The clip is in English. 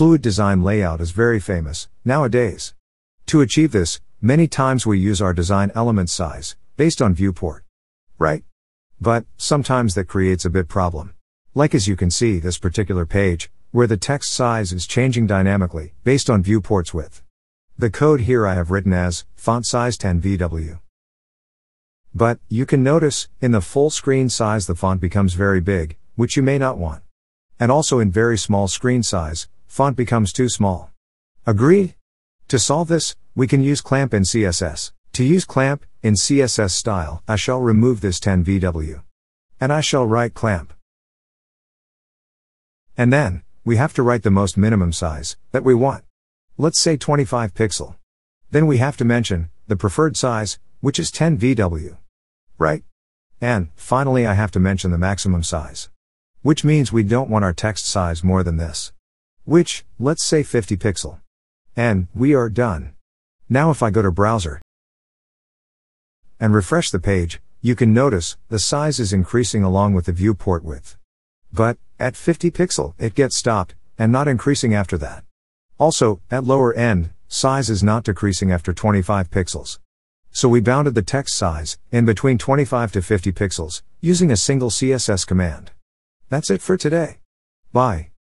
fluid design layout is very famous, nowadays. To achieve this, many times we use our design element size, based on viewport. Right? But, sometimes that creates a bit problem. Like as you can see this particular page, where the text size is changing dynamically, based on viewport's width. The code here I have written as, font size 10 VW. But, you can notice, in the full screen size the font becomes very big, which you may not want. And also in very small screen size, font becomes too small. Agreed? To solve this, we can use clamp in CSS. To use clamp, in CSS style, I shall remove this 10 VW. And I shall write clamp. And then, we have to write the most minimum size, that we want. Let's say 25 pixel. Then we have to mention, the preferred size, which is 10 VW. Right? And, finally I have to mention the maximum size. Which means we don't want our text size more than this. Which, let's say 50 pixel. And, we are done. Now if I go to browser and refresh the page, you can notice the size is increasing along with the viewport width. But, at 50 pixel, it gets stopped, and not increasing after that. Also, at lower end, size is not decreasing after 25 pixels. So we bounded the text size, in between 25 to 50 pixels, using a single CSS command. That's it for today. Bye.